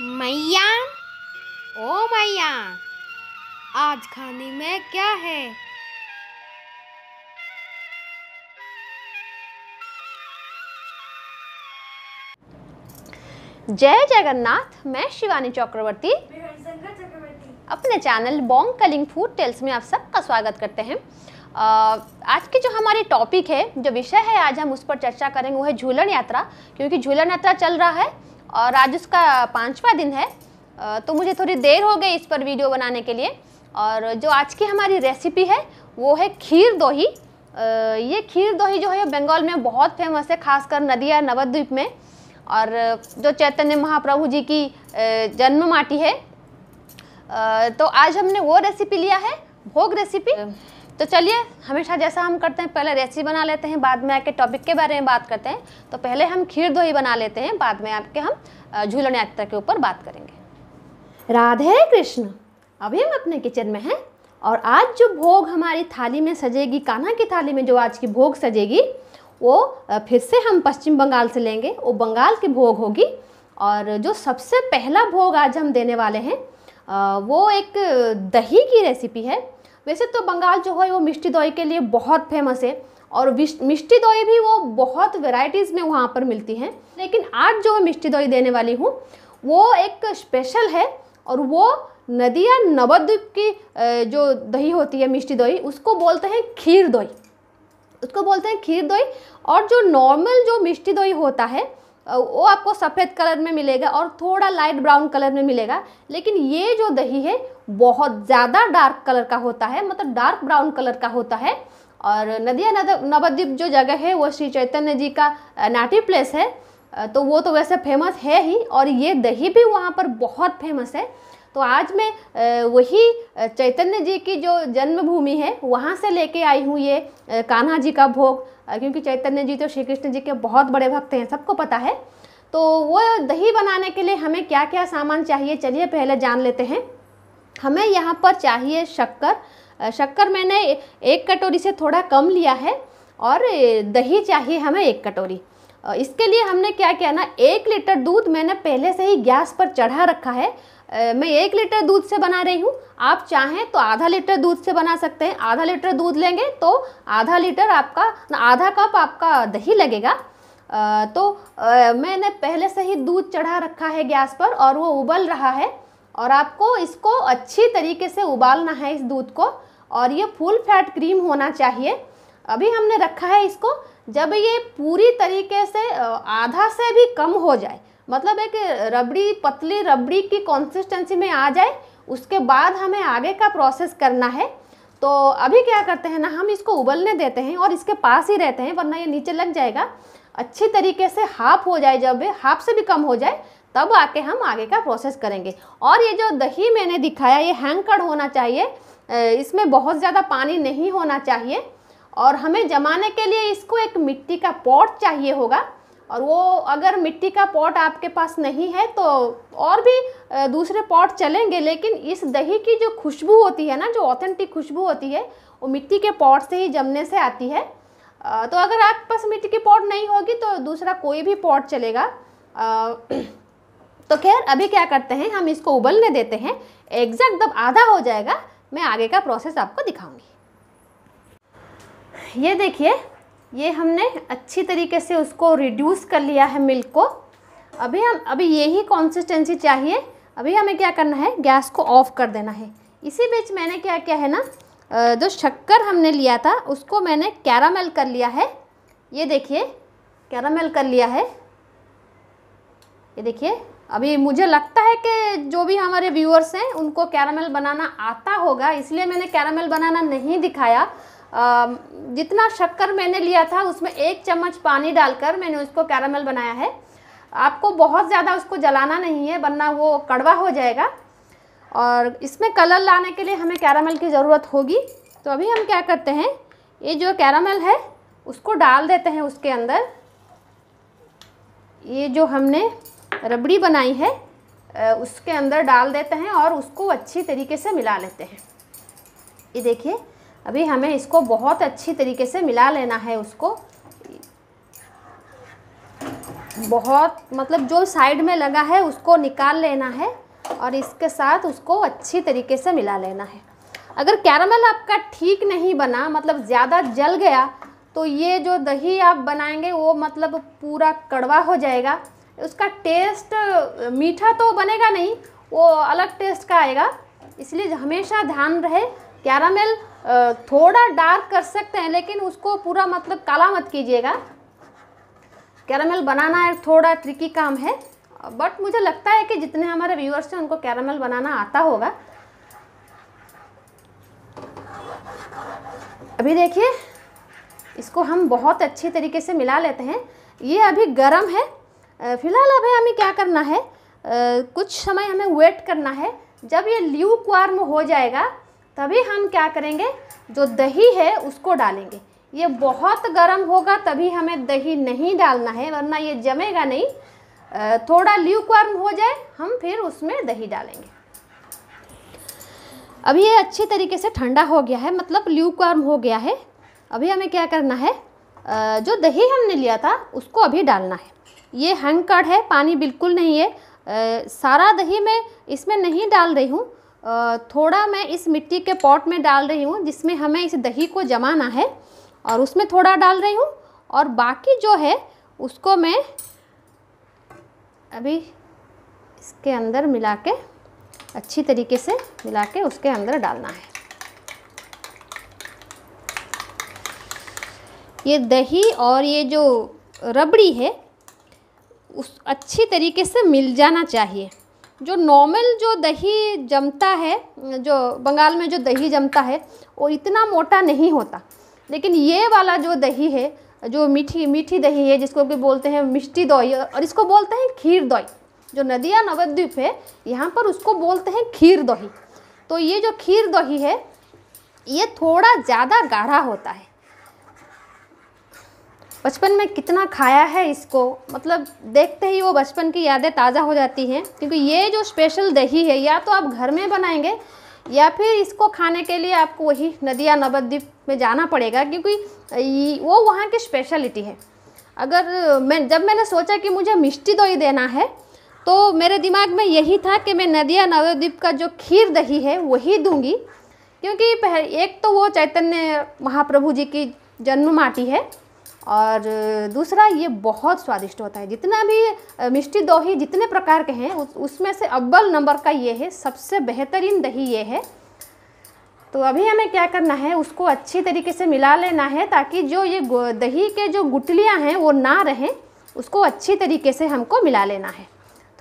मैया ओ मैया आज खाने में क्या है जय जगन्नाथ मैं शिवानी चक्रवर्ती अपने channel Bong Calling food tales में आप सबका स्वागत करते हैं आज की जो हमारी टॉपिक है जो विषय है आज हम उस पर चर्चा करेंगे वो है झूलन यात्रा क्योंकि झूलन यात्रा चल रहा है और आज उसका पाँचवा दिन है तो मुझे थोड़ी देर हो गई इस पर वीडियो बनाने के लिए और जो आज की हमारी रेसिपी है वो है खीर दोही ये खीर दोही जो है बंगाल में बहुत फेमस है खासकर नदिया नवद्वीप में और जो चैतन्य महाप्रभु जी की जन्म माटी है तो आज हमने वो रेसिपी लिया है भोग रेसिपी तो चलिए हमेशा जैसा हम करते हैं पहले रेसिपी बना लेते हैं बाद में आके टॉपिक के बारे में बात करते हैं तो पहले हम खीर दोही बना लेते हैं बाद में आपके हम झूलन यात्रा के ऊपर बात करेंगे राधे कृष्ण अभी हम अपने किचन में हैं और आज जो भोग हमारी थाली में सजेगी कान्हा की थाली में जो आज की भोग सजेगी वो फिर से हम पश्चिम बंगाल से लेंगे वो बंगाल की भोग होगी और जो सबसे पहला भोग आज हम देने वाले हैं वो एक दही की रेसिपी है वैसे तो बंगाल जो है वो मिष्टी दोई के लिए बहुत फेमस है और मिष्टी दोई भी वो बहुत वेराइटीज़ में वहाँ पर मिलती हैं लेकिन आज जो मैं मिष्टी दोई देने वाली हूँ वो एक स्पेशल है और वो नदिया नवद्वीप की जो दही होती है मिष्टी दोई उसको बोलते हैं खीर दोई उसको बोलते हैं खीर दोई और जो नॉर्मल जो मिष्टी दोई होता है वो आपको सफ़ेद कलर में मिलेगा और थोड़ा लाइट ब्राउन कलर में मिलेगा लेकिन ये जो दही है बहुत ज़्यादा डार्क कलर का होता है मतलब डार्क ब्राउन कलर का होता है और नदिया नवद्वीप जो जगह है वो श्री चैतन्य जी का नाटी प्लेस है तो वो तो वैसे फेमस है ही और ये दही भी वहाँ पर बहुत फेमस है तो आज मैं वही चैतन्य जी की जो जन्मभूमि है वहाँ से लेके आई हूँ ये कान्हा जी का भोग क्योंकि चैतन्य जी तो श्री कृष्ण जी के बहुत बड़े भक्त हैं सबको पता है तो वो दही बनाने के लिए हमें क्या क्या सामान चाहिए चलिए पहले जान लेते हैं हमें यहाँ पर चाहिए शक्कर शक्कर मैंने एक कटोरी से थोड़ा कम लिया है और दही चाहिए हमें एक कटोरी इसके लिए हमने क्या किया ना एक लीटर दूध मैंने पहले से ही गैस पर चढ़ा रखा है मैं एक लीटर दूध से बना रही हूँ आप चाहें तो आधा लीटर दूध से बना सकते हैं आधा लीटर दूध लेंगे तो आधा लीटर आपका आधा कप आपका दही लगेगा तो मैंने पहले से ही दूध चढ़ा रखा है गैस पर और वो उबल रहा है और आपको इसको अच्छी तरीके से उबालना है इस दूध को और ये फुल फैट क्रीम होना चाहिए अभी हमने रखा है इसको जब ये पूरी तरीके से आधा से भी कम हो जाए मतलब एक रबड़ी पतली रबड़ी की कंसिस्टेंसी में आ जाए उसके बाद हमें आगे का प्रोसेस करना है तो अभी क्या करते हैं ना हम इसको उबलने देते हैं और इसके पास ही रहते हैं वरना ये नीचे लग जाएगा अच्छी तरीके से हाफ हो जाए जब हाफ से भी कम हो जाए तब आके हम आगे का प्रोसेस करेंगे और ये जो दही मैंने दिखाया ये हैंकड़ होना चाहिए इसमें बहुत ज़्यादा पानी नहीं होना चाहिए और हमें जमाने के लिए इसको एक मिट्टी का पॉट चाहिए होगा और वो अगर मिट्टी का पॉट आपके पास नहीं है तो और भी दूसरे पॉट चलेंगे लेकिन इस दही की जो खुशबू होती है ना जो ऑथेंटिक खुशबू होती है वो मिट्टी के पॉट से ही जमने से आती है तो अगर आपके पास मिट्टी की पॉट नहीं होगी तो दूसरा कोई भी पॉट चलेगा तो खैर अभी क्या करते हैं हम इसको उबलने देते हैं एग्जैक्ट जब आधा हो जाएगा मैं आगे का प्रोसेस आपको दिखाऊंगी ये देखिए ये हमने अच्छी तरीके से उसको रिड्यूस कर लिया है मिल्क को अभी हम अभी यही कॉन्सिस्टेंसी चाहिए अभी हमें क्या करना है गैस को ऑफ कर देना है इसी बीच मैंने क्या किया है ना जो शक्कर हमने लिया था उसको मैंने कैरामेल कर लिया है ये देखिए कैरामल कर लिया है ये देखिए अभी मुझे लगता है कि जो भी हमारे व्यूअर्स हैं उनको कैरामेल बनाना आता होगा इसलिए मैंने कैरामल बनाना नहीं दिखाया जितना शक्कर मैंने लिया था उसमें एक चम्मच पानी डालकर मैंने उसको कैरामल बनाया है आपको बहुत ज़्यादा उसको जलाना नहीं है वरना वो कड़वा हो जाएगा और इसमें कलर लाने के लिए हमें कैरामल की ज़रूरत होगी तो अभी हम क्या करते हैं ये जो कैरामल है उसको डाल देते हैं उसके अंदर ये जो हमने रबड़ी बनाई है उसके अंदर डाल देते हैं और उसको अच्छी तरीके से मिला लेते हैं ये देखिए अभी हमें इसको बहुत अच्छी तरीके से मिला लेना है उसको बहुत मतलब जो साइड में लगा है उसको निकाल लेना है और इसके साथ उसको अच्छी तरीके से मिला लेना है अगर कैरामल आपका ठीक नहीं बना मतलब ज़्यादा जल गया तो ये जो दही आप बनाएंगे वो मतलब पूरा कड़वा हो जाएगा उसका टेस्ट मीठा तो बनेगा नहीं वो अलग टेस्ट का आएगा इसलिए हमेशा ध्यान रहे कैरामेल थोड़ा डार्क कर सकते हैं लेकिन उसको पूरा मतलब काला मत कीजिएगा कैरामेल बनाना एक थोड़ा ट्रिकी काम है बट मुझे लगता है कि जितने हमारे व्यूअर्स हैं उनको कैरामेल बनाना आता होगा अभी देखिए इसको हम बहुत अच्छे तरीके से मिला लेते हैं ये अभी गर्म है फिलहाल अभी हमें क्या करना है कुछ समय हमें वेट करना है जब ये ल्यू क्वार्म हो जाएगा तभी हम क्या करेंगे जो दही है उसको डालेंगे ये बहुत गर्म होगा तभी हमें दही नहीं डालना है वरना ये जमेगा नहीं थोड़ा ल्यूकवर्म हो जाए हम फिर उसमें दही डालेंगे अभी ये अच्छी तरीके से ठंडा हो गया है मतलब ल्यूकवर्म हो गया है अभी हमें क्या करना है जो दही हमने लिया था उसको अभी डालना है ये हैंग है पानी बिल्कुल नहीं है सारा दही मैं इसमें नहीं डाल रही हूँ थोड़ा मैं इस मिट्टी के पॉट में डाल रही हूँ जिसमें हमें इस दही को जमाना है और उसमें थोड़ा डाल रही हूँ और बाकी जो है उसको मैं अभी इसके अंदर मिला के अच्छी तरीके से मिला के उसके अंदर डालना है ये दही और ये जो रबड़ी है उस अच्छी तरीके से मिल जाना चाहिए जो नॉर्मल जो दही जमता है जो बंगाल में जो दही जमता है वो इतना मोटा नहीं होता लेकिन ये वाला जो दही है जो मीठी मीठी दही है जिसको भी बोलते हैं मिष्टी दही और इसको बोलते हैं खीर दही जो नदिया नवद्वीप है यहाँ पर उसको बोलते हैं खीर दही तो ये जो खीर दही है ये थोड़ा ज़्यादा गाढ़ा होता है बचपन में कितना खाया है इसको मतलब देखते ही वो बचपन की यादें ताज़ा हो जाती हैं क्योंकि ये जो स्पेशल दही है या तो आप घर में बनाएंगे या फिर इसको खाने के लिए आपको वही नदिया नवद्वीप में जाना पड़ेगा क्योंकि वो वहाँ की स्पेशलिटी है अगर मैं जब मैंने सोचा कि मुझे मिष्टी दही देना है तो मेरे दिमाग में यही था कि मैं नदिया नवद्वीप का जो खीर दही है वही दूंगी क्योंकि एक तो वो चैतन्य महाप्रभु जी की जन्म माटी है और दूसरा ये बहुत स्वादिष्ट होता है जितना भी मिष्टी दही जितने प्रकार के हैं उसमें से अव्वल नंबर का ये है सबसे बेहतरीन दही ये है तो अभी हमें क्या करना है उसको अच्छी तरीके से मिला लेना है ताकि जो ये दही के जो गुटलियाँ हैं वो ना रहें उसको अच्छी तरीके से हमको मिला लेना है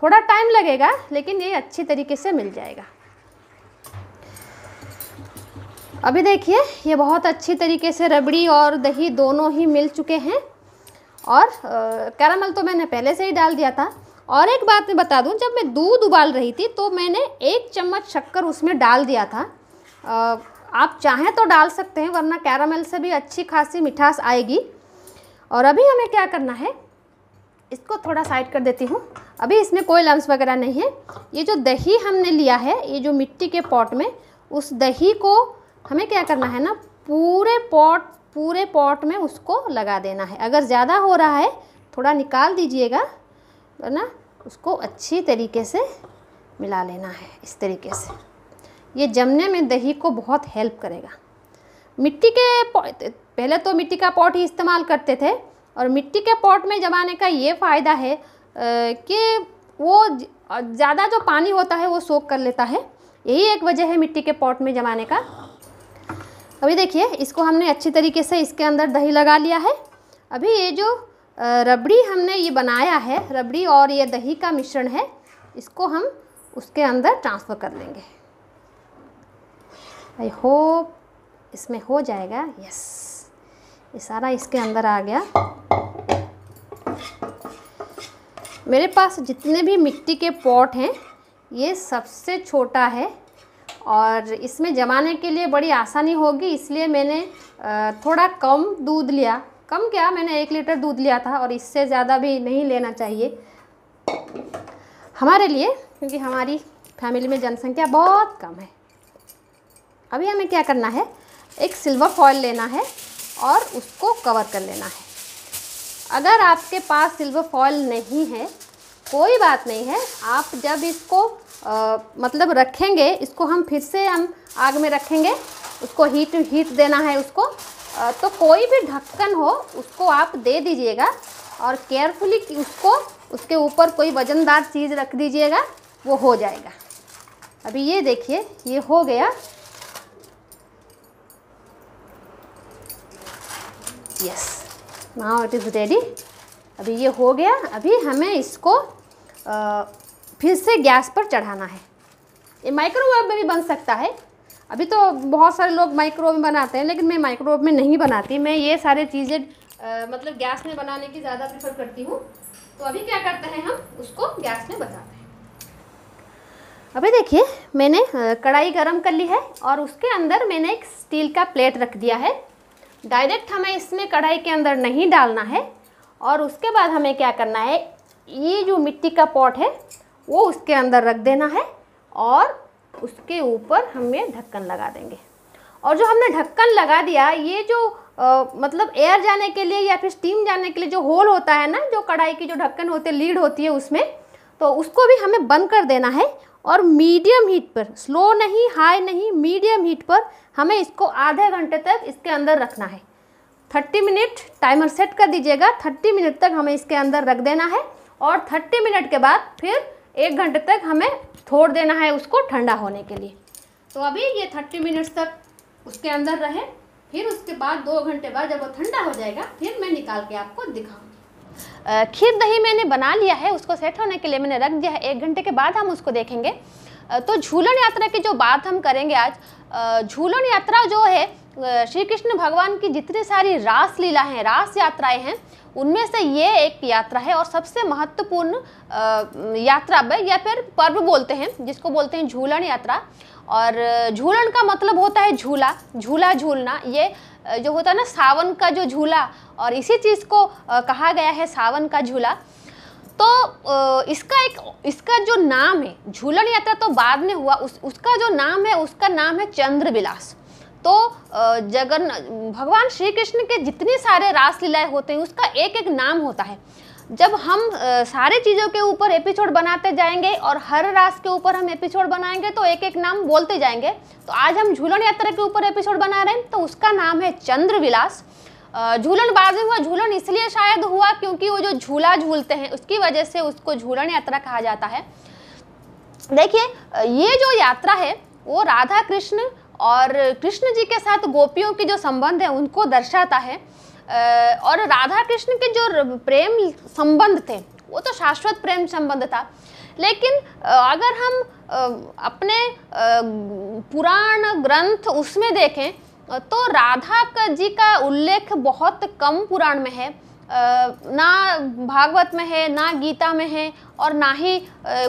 थोड़ा टाइम लगेगा लेकिन ये अच्छी तरीके से मिल जाएगा अभी देखिए ये बहुत अच्छी तरीके से रबड़ी और दही दोनों ही मिल चुके हैं और कैरामल तो मैंने पहले से ही डाल दिया था और एक बात मैं बता दूं जब मैं दूध उबाल रही थी तो मैंने एक चम्मच शक्कर उसमें डाल दिया था आ, आप चाहें तो डाल सकते हैं वरना कैरामल से भी अच्छी खासी मिठास आएगी और अभी हमें क्या करना है इसको थोड़ा साइड कर देती हूँ अभी इसमें कोई लम्स वगैरह नहीं है ये जो दही हमने लिया है ये जो मिट्टी के पॉट में उस दही को हमें क्या करना है ना पूरे पॉट पूरे पॉट में उसको लगा देना है अगर ज़्यादा हो रहा है थोड़ा निकाल दीजिएगा है ना उसको अच्छी तरीके से मिला लेना है इस तरीके से ये जमने में दही को बहुत हेल्प करेगा मिट्टी के पहले तो मिट्टी का पॉट ही इस्तेमाल करते थे और मिट्टी के पॉट में जमाने का ये फ़ायदा है कि वो ज़्यादा जो पानी होता है वो सोख कर लेता है यही एक वजह है मिट्टी के पॉट में जमाने का अभी देखिए इसको हमने अच्छी तरीके से इसके अंदर दही लगा लिया है अभी ये जो रबड़ी हमने ये बनाया है रबड़ी और ये दही का मिश्रण है इसको हम उसके अंदर ट्रांसफ़र कर लेंगे आई होप इसमें हो जाएगा यस ये सारा इसके अंदर आ गया मेरे पास जितने भी मिट्टी के पॉट हैं ये सबसे छोटा है और इसमें जमाने के लिए बड़ी आसानी होगी इसलिए मैंने थोड़ा कम दूध लिया कम क्या मैंने एक लीटर दूध लिया था और इससे ज़्यादा भी नहीं लेना चाहिए हमारे लिए क्योंकि हमारी फैमिली में जनसंख्या बहुत कम है अभी हमें क्या करना है एक सिल्वर फॉयल लेना है और उसको कवर कर लेना है अगर आपके पास सिल्वर फॉयल नहीं है कोई बात नहीं है आप जब इसको आ, मतलब रखेंगे इसको हम फिर से हम आग में रखेंगे उसको हीट हीट देना है उसको आ, तो कोई भी ढक्कन हो उसको आप दे दीजिएगा और केयरफुली उसको उसके ऊपर कोई वज़नदार चीज़ रख दीजिएगा वो हो जाएगा अभी ये देखिए ये हो गया yes now it is ready अभी ये हो गया अभी हमें इसको आ, फिर से गैस पर चढ़ाना है ये माइक्रोवेव में भी बन सकता है अभी तो बहुत सारे लोग माइक्रोवेव में बनाते हैं लेकिन मैं माइक्रोवेव में नहीं बनाती मैं ये सारे चीज़ें मतलब गैस में बनाने की ज़्यादा प्रेफर करती हूँ तो अभी क्या करते हैं हम उसको गैस में बताते हैं अभी देखिए मैंने कढ़ाई गरम कर ली है और उसके अंदर मैंने एक स्टील का प्लेट रख दिया है डायरेक्ट हमें इसमें कढ़ाई के अंदर नहीं डालना है और उसके बाद हमें क्या करना है ये जो मिट्टी का पॉट है वो उसके अंदर रख देना है और उसके ऊपर हमें ढक्कन लगा देंगे और जो हमने ढक्कन लगा दिया ये जो आ, मतलब एयर जाने के लिए या फिर स्टीम जाने के लिए जो होल होता है ना जो कढ़ाई की जो ढक्कन होते लीड होती है उसमें तो उसको भी हमें बंद कर देना है और मीडियम हीट पर स्लो नहीं हाई नहीं मीडियम हीट पर हमें इसको आधे घंटे तक इसके अंदर रखना है थर्टी मिनट टाइमर सेट कर दीजिएगा थर्टी मिनट तक हमें इसके अंदर रख देना है और थर्टी मिनट के बाद फिर एक घंटे तक हमें छोड़ देना है उसको ठंडा होने के लिए तो अभी ये थर्टी मिनट्स तक उसके अंदर रहे फिर उसके बाद दो घंटे बाद जब वो ठंडा हो जाएगा फिर मैं निकाल के आपको दिखाऊंगी खीर दही मैंने बना लिया है उसको सेट होने के लिए मैंने रख दिया है एक घंटे के बाद हम उसको देखेंगे तो झूलन यात्रा की जो बात हम करेंगे आज झूलन यात्रा जो है श्री कृष्ण भगवान की जितनी सारी रास लीला हैं रास यात्राएं हैं उनमें से ये एक यात्रा है और सबसे महत्वपूर्ण यात्रा या फिर पर्व बोलते हैं जिसको बोलते हैं झूलन यात्रा और झूलन का मतलब होता है झूला झूला झूलना ये जो होता है ना सावन का जो झूला और इसी चीज़ को कहा गया है सावन का झूला तो इसका एक इसका जो नाम है झूलन यात्रा तो बाद में हुआ उस उसका जो नाम है उसका नाम है चंद्रविलास तो जगन भगवान श्री कृष्ण के जितने सारे रासलीलाएँ होते हैं उसका एक एक नाम होता है जब हम सारे चीज़ों के ऊपर एपिसोड बनाते जाएंगे और हर रास के ऊपर हम एपिसोड बनाएंगे तो एक एक नाम बोलते जाएंगे तो आज हम झूलन यात्रा के ऊपर एपिसोड बना रहे हैं तो उसका नाम है चंद्र विलास झूलन बाजे हुआ झूलन इसलिए शायद हुआ क्योंकि वो जो झूला झूलते हैं उसकी वजह से उसको झूलन यात्रा कहा जाता है देखिए ये जो यात्रा है वो राधा कृष्ण और कृष्ण जी के साथ गोपियों के जो संबंध है उनको दर्शाता है और राधा कृष्ण के जो प्रेम संबंध थे वो तो शाश्वत प्रेम संबंध था लेकिन अगर हम अपने पुराण ग्रंथ उसमें देखें तो राधा का जी का उल्लेख बहुत कम पुराण में है ना भागवत में है ना गीता में है और ना ही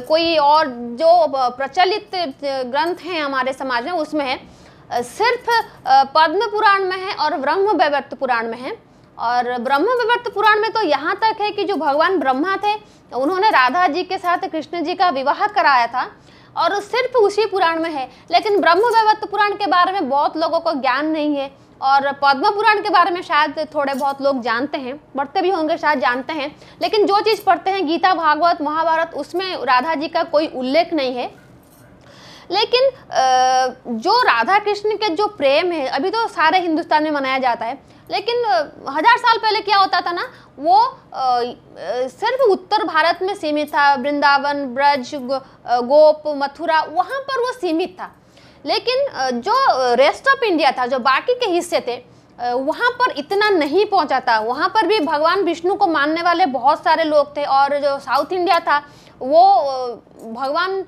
कोई और जो प्रचलित ग्रंथ हैं हमारे समाज में उसमें है सिर्फ पद्म पुराण में है और ब्रह्म वैवर्त पुराण में है और ब्रह्म विवर्त पुराण में तो यहाँ तक है कि जो भगवान ब्रह्मा थे उन्होंने राधा जी के साथ कृष्ण जी का विवाह कराया था और सिर्फ उसी पुराण में है लेकिन ब्रह्म वैवर्त पुराण के बारे में बहुत लोगों को ज्ञान नहीं है और पद्म पुराण के बारे में शायद थोड़े बहुत लोग जानते हैं पढ़ते भी होंगे शायद जानते हैं लेकिन जो चीज़ पढ़ते हैं गीता भागवत महाभारत उसमें राधा जी का कोई उल्लेख नहीं है लेकिन जो राधा कृष्ण के जो प्रेम है अभी तो सारे हिंदुस्तान में मनाया जाता है लेकिन हज़ार साल पहले क्या होता था ना वो सिर्फ उत्तर भारत में सीमित था वृंदावन ब्रज गोप मथुरा वहाँ पर वो सीमित था लेकिन जो रेस्ट ऑफ इंडिया था जो बाकी के हिस्से थे वहाँ पर इतना नहीं पहुँचा था वहाँ पर भी भगवान विष्णु को मानने वाले बहुत सारे लोग थे और जो साउथ इंडिया था वो भगवान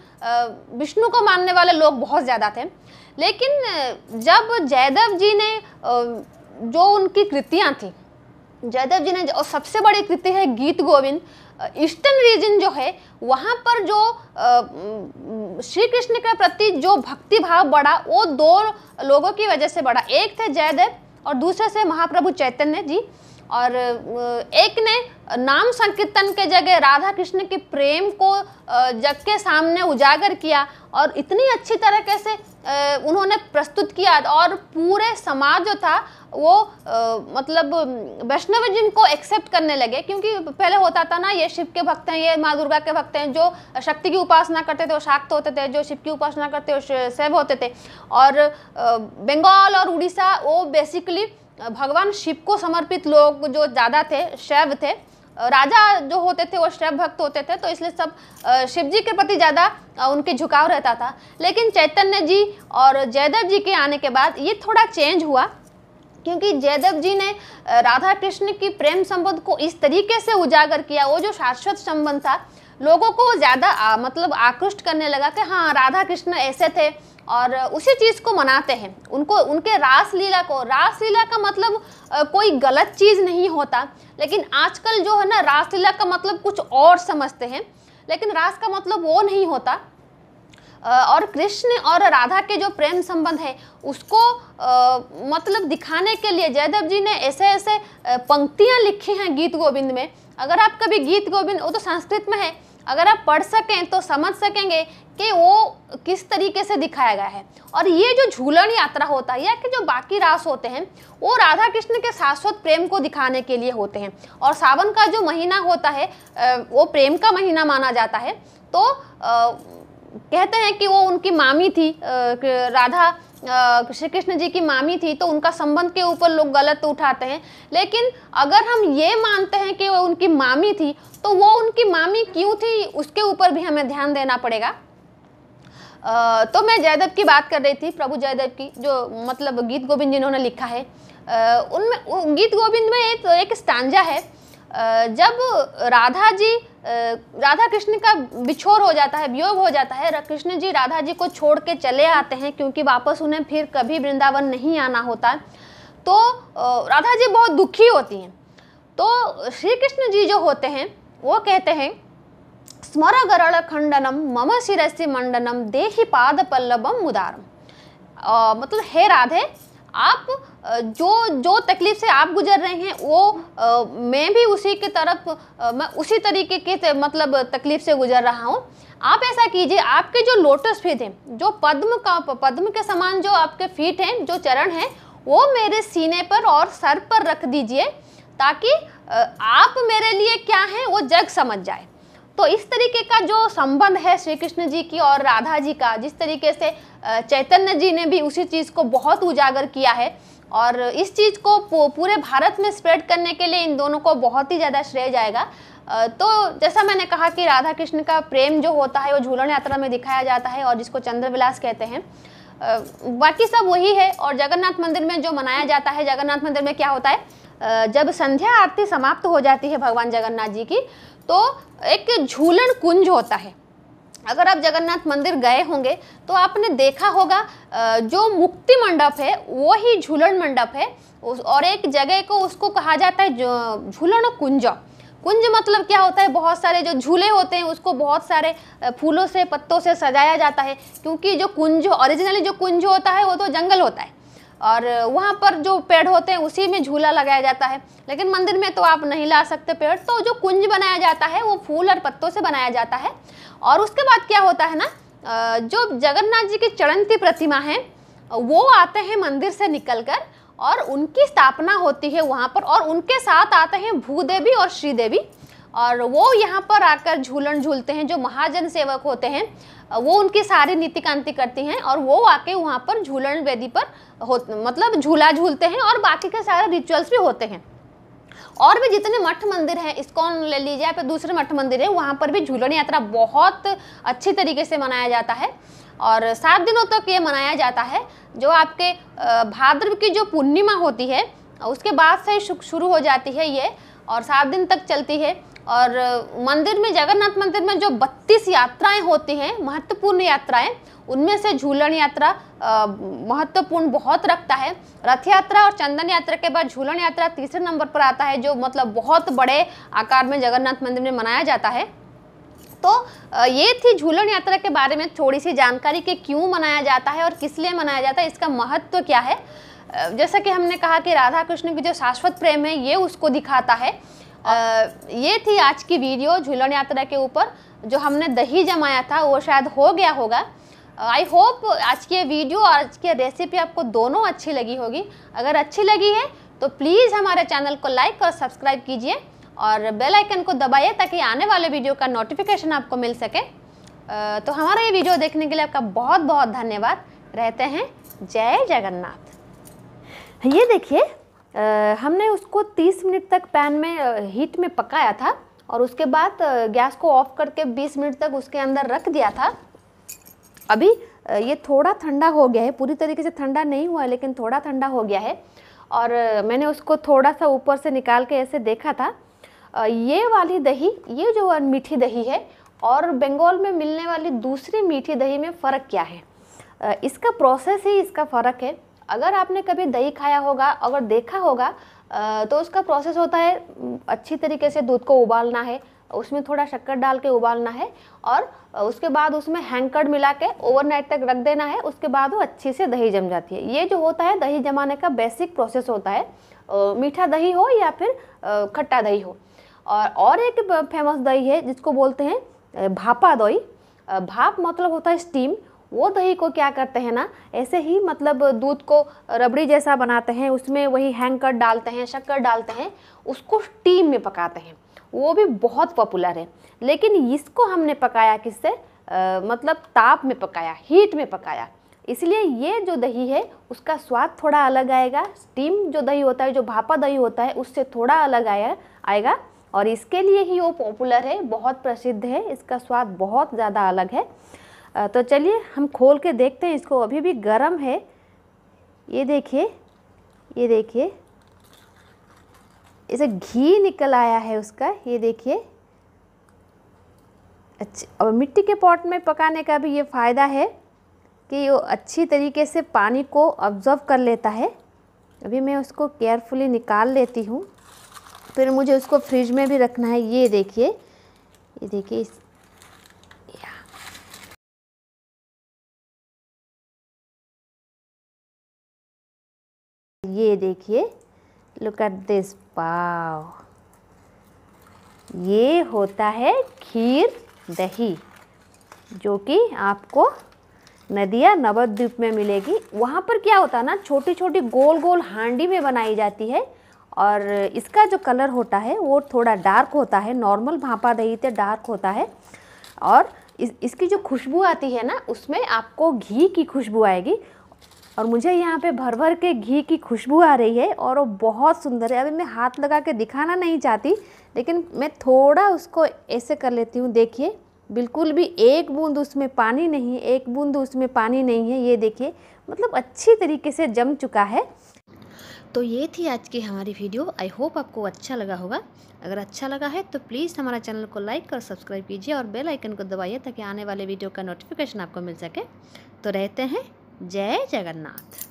विष्णु को मानने वाले लोग बहुत ज़्यादा थे लेकिन जब जयदेव जी ने जो उनकी कृतियाँ थी जयदेव जी ने और सबसे बड़ी कृति है गीत गोविंद ईस्टर्न रीजन जो है वहाँ पर जो श्री कृष्ण के प्रति जो भक्ति भाव बढ़ा वो दो लोगों की वजह से बढ़ा एक थे जयदेव और दूसरे से महाप्रभु चैतन्य जी और एक ने नाम संकीर्तन के जगह राधा कृष्ण के प्रेम को जग के सामने उजागर किया और इतनी अच्छी तरीके से उन्होंने प्रस्तुत किया और पूरे समाज जो था वो मतलब जी को एक्सेप्ट करने लगे क्योंकि पहले होता था ना ये शिव के भक्त हैं ये माँ दुर्गा के भक्त हैं जो शक्ति की उपासना करते थे वो शाक्त होते थे जो शिव की उपासना करते वो शैव होते थे और बंगाल और उड़ीसा वो बेसिकली भगवान शिव को समर्पित लोग जो ज़्यादा थे शैव थे राजा जो होते थे वो शैव भक्त होते थे तो इसलिए सब शिव जी के प्रति ज़्यादा उनके झुकाव रहता था लेकिन चैतन्य जी और जयदेव जी के आने के बाद ये थोड़ा चेंज हुआ क्योंकि जयदेव जी ने राधा कृष्ण की प्रेम संबंध को इस तरीके से उजागर किया वो जो शाश्वत संबंध था लोगों को ज़्यादा मतलब आकृष्ट करने लगा कि हाँ राधा कृष्ण ऐसे थे और उसी चीज़ को मनाते हैं उनको उनके रास लीला को रास लीला का मतलब कोई गलत चीज़ नहीं होता लेकिन आजकल जो है ना रास लीला का मतलब कुछ और समझते हैं लेकिन रास का मतलब वो नहीं होता और कृष्ण और राधा के जो प्रेम संबंध है उसको आ, मतलब दिखाने के लिए जयदेव जी ने ऐसे ऐसे पंक्तियाँ लिखी हैं गीत गोविंद में अगर आप कभी गीत गोविंद वो तो संस्कृत में है अगर आप पढ़ सकें तो समझ सकेंगे कि वो किस तरीके से दिखाया गया है और ये जो झूलन यात्रा होता है या कि जो बाकी रास होते हैं वो राधा कृष्ण के शाश्वत प्रेम को दिखाने के लिए होते हैं और सावन का जो महीना होता है वो प्रेम का महीना माना जाता है तो कहते हैं कि वो उनकी मामी थी राधा श्री कृष्ण जी की मामी थी तो उनका संबंध के ऊपर लोग गलत उठाते हैं लेकिन अगर हम ये मानते हैं कि वो उनकी मामी थी तो वो उनकी मामी क्यों थी उसके ऊपर भी हमें ध्यान देना पड़ेगा आ, तो मैं जयदेव की बात कर रही थी प्रभु जयदेव की जो मतलब गीत गोविंद जिन्होंने लिखा है उनमें गीत गोविंद में एक, एक स्टांजा है जब राधा जी राधा कृष्ण का बिछोर हो जाता है वियोग हो जाता है कृष्ण जी राधा जी को छोड़ के चले आते हैं क्योंकि वापस उन्हें फिर कभी वृंदावन नहीं आना होता तो राधा जी बहुत दुखी होती हैं तो श्री कृष्ण जी जो होते हैं वो कहते हैं स्मर गरल खंडनम मम शिरसि मंडनम देहि पाद पल्लवम उदारम मतलब हे राधे आप जो जो तकलीफ़ से आप गुजर रहे हैं वो आ, मैं भी उसी की तरफ आ, मैं उसी तरीके के मतलब तकलीफ़ से गुजर रहा हूँ आप ऐसा कीजिए आपके जो लोटस फीट हैं जो पद्म का पद्म के समान जो आपके फीट हैं जो चरण हैं वो मेरे सीने पर और सर पर रख दीजिए ताकि आप मेरे लिए क्या हैं वो जग समझ जाए तो इस तरीके का जो संबंध है श्री कृष्ण जी की और राधा जी का जिस तरीके से चैतन्य जी ने भी उसी चीज़ को बहुत उजागर किया है और इस चीज़ को पूरे भारत में स्प्रेड करने के लिए इन दोनों को बहुत ही ज़्यादा श्रेय जाएगा तो जैसा मैंने कहा कि राधा कृष्ण का प्रेम जो होता है वो झूलन यात्रा में दिखाया जाता है और जिसको चंद्रविलास कहते हैं बाकी सब वही है और जगन्नाथ मंदिर में जो मनाया जाता है जगन्नाथ मंदिर में क्या होता है जब संध्या आरती समाप्त हो जाती है भगवान जगन्नाथ जी की तो एक झूलन कुंज होता है अगर आप जगन्नाथ मंदिर गए होंगे तो आपने देखा होगा जो मुक्ति मंडप है वो ही झूलन मंडप है और एक जगह को उसको कहा जाता है झूलन कुंज कुंज मतलब क्या होता है बहुत सारे जो झूले होते हैं उसको बहुत सारे फूलों से पत्तों से सजाया जाता है क्योंकि जो कुंज ओरिजिनली जो कुंज होता है वो तो जंगल होता है और वहाँ पर जो पेड़ होते हैं उसी में झूला लगाया जाता है लेकिन मंदिर में तो आप नहीं ला सकते पेड़ तो जो कुंज बनाया जाता है वो फूल और पत्तों से बनाया जाता है और उसके बाद क्या होता है ना जो जगन्नाथ जी की चढ़ंती प्रतिमा है वो आते हैं मंदिर से निकल कर और उनकी स्थापना होती है वहाँ पर और उनके साथ आते हैं भूदेवी और श्रीदेवी और वो यहाँ पर आकर झूलन झूलते हैं जो महाजन सेवक होते हैं वो उनकी सारी नीति क्रांति करती हैं और वो आके वहाँ पर झूलन वेदी पर हो मतलब झूला झूलते हैं और बाकी के सारे रिचुअल्स भी होते हैं और भी जितने मठ मंदिर हैं इसकोन ले लीजिए या फिर दूसरे मठ मंदिर है वहाँ पर भी झूलन यात्रा बहुत अच्छी तरीके से मनाया जाता है और सात दिनों तक ये मनाया जाता है जो आपके भाद्रव की जो पूर्णिमा होती है उसके बाद से शुरू हो जाती है ये और सात दिन तक चलती है और मंदिर में जगन्नाथ मंदिर में जो 32 यात्राएं होती हैं महत्वपूर्ण यात्राएं उनमें से झूलन यात्रा महत्वपूर्ण बहुत रखता है रथ यात्रा और चंदन यात्रा के बाद झूलन यात्रा तीसरे नंबर पर आता है जो मतलब बहुत बड़े आकार में जगन्नाथ मंदिर में मनाया जाता है तो ये थी झूलन यात्रा के बारे में थोड़ी सी जानकारी कि क्यों मनाया जाता है और किस लिए मनाया जाता है इसका महत्व क्या है जैसा कि हमने कहा कि राधा कृष्ण की जो शाश्वत प्रेम है ये उसको दिखाता है ये थी आज की वीडियो झूलन यात्रा के ऊपर जो हमने दही जमाया था वो शायद हो गया होगा आई होप आज की वीडियो और आज की रेसिपी आपको दोनों अच्छी लगी होगी अगर अच्छी लगी है तो प्लीज़ हमारे चैनल को लाइक और सब्सक्राइब कीजिए और बेल आइकन को दबाइए ताकि आने वाले वीडियो का नोटिफिकेशन आपको मिल सके तो हमारा ये वीडियो देखने के लिए आपका बहुत बहुत धन्यवाद रहते हैं जय जगन्नाथ ये देखिए हमने उसको 30 मिनट तक पैन में हीट में पकाया था और उसके बाद गैस को ऑफ करके 20 मिनट तक उसके अंदर रख दिया था अभी ये थोड़ा ठंडा हो गया है पूरी तरीके से ठंडा नहीं हुआ है लेकिन थोड़ा ठंडा हो गया है और मैंने उसको थोड़ा सा ऊपर से निकाल के ऐसे देखा था ये वाली दही ये जो मीठी दही है और बंगाल में मिलने वाली दूसरी मीठी दही में फ़र्क क्या है इसका प्रोसेस ही इसका फ़र्क है अगर आपने कभी दही खाया होगा अगर देखा होगा तो उसका प्रोसेस होता है अच्छी तरीके से दूध को उबालना है उसमें थोड़ा शक्कर डाल के उबालना है और उसके बाद उसमें हैंकर्ड मिला के ओवरनाइट तक रख देना है उसके बाद वो अच्छी से दही जम जाती है ये जो होता है दही जमाने का बेसिक प्रोसेस होता है मीठा दही हो या फिर खट्टा दही हो और और एक फेमस दही है जिसको बोलते हैं भापा दही भाप मतलब होता है स्टीम वो दही को क्या करते हैं ना ऐसे ही मतलब दूध को रबड़ी जैसा बनाते हैं उसमें वही हैंकर डालते हैं शक्कर डालते हैं उसको स्टीम में पकाते हैं वो भी बहुत पॉपुलर है लेकिन इसको हमने पकाया किससे मतलब ताप में पकाया हीट में पकाया इसलिए ये जो दही है उसका स्वाद थोड़ा अलग आएगा स्टीम जो दही होता है जो भापा दही होता है उससे थोड़ा अलग आया आएगा और इसके लिए ही वो पॉपुलर है बहुत प्रसिद्ध है इसका स्वाद बहुत ज़्यादा अलग है तो चलिए हम खोल के देखते हैं इसको अभी भी गर्म है ये देखिए ये देखिए इसे घी निकल आया है उसका ये देखिए अच्छा और मिट्टी के पॉट में पकाने का भी ये फ़ायदा है कि वो अच्छी तरीके से पानी को ऑब्ज़र्व कर लेता है अभी मैं उसको केयरफुली निकाल लेती हूँ फिर मुझे उसको फ्रिज में भी रखना है ये देखिए ये देखिए इस ये देखिए लुक एट दिस पाव ये होता है खीर दही जो कि आपको नदिया नवद्वीप में मिलेगी वहाँ पर क्या होता है ना छोटी छोटी गोल गोल हांडी में बनाई जाती है और इसका जो कलर होता है वो थोड़ा डार्क होता है नॉर्मल भापा दही से डार्क होता है और इस, इसकी जो खुशबू आती है ना उसमें आपको घी की खुशबू आएगी और मुझे यहाँ पे भर भर के घी की खुशबू आ रही है और वो बहुत सुंदर है अभी मैं हाथ लगा के दिखाना नहीं चाहती लेकिन मैं थोड़ा उसको ऐसे कर लेती हूँ देखिए बिल्कुल भी एक बूंद उसमें पानी नहीं है एक बूंद उसमें पानी नहीं है ये देखिए मतलब अच्छी तरीके से जम चुका है तो ये थी आज की हमारी वीडियो आई होप आपको अच्छा लगा होगा अगर अच्छा लगा है तो प्लीज़ हमारा चैनल को लाइक और सब्सक्राइब कीजिए और बेल आइकन को दबाइए ताकि आने वाले वीडियो का नोटिफिकेशन आपको मिल सके तो रहते हैं जय जगन्नाथ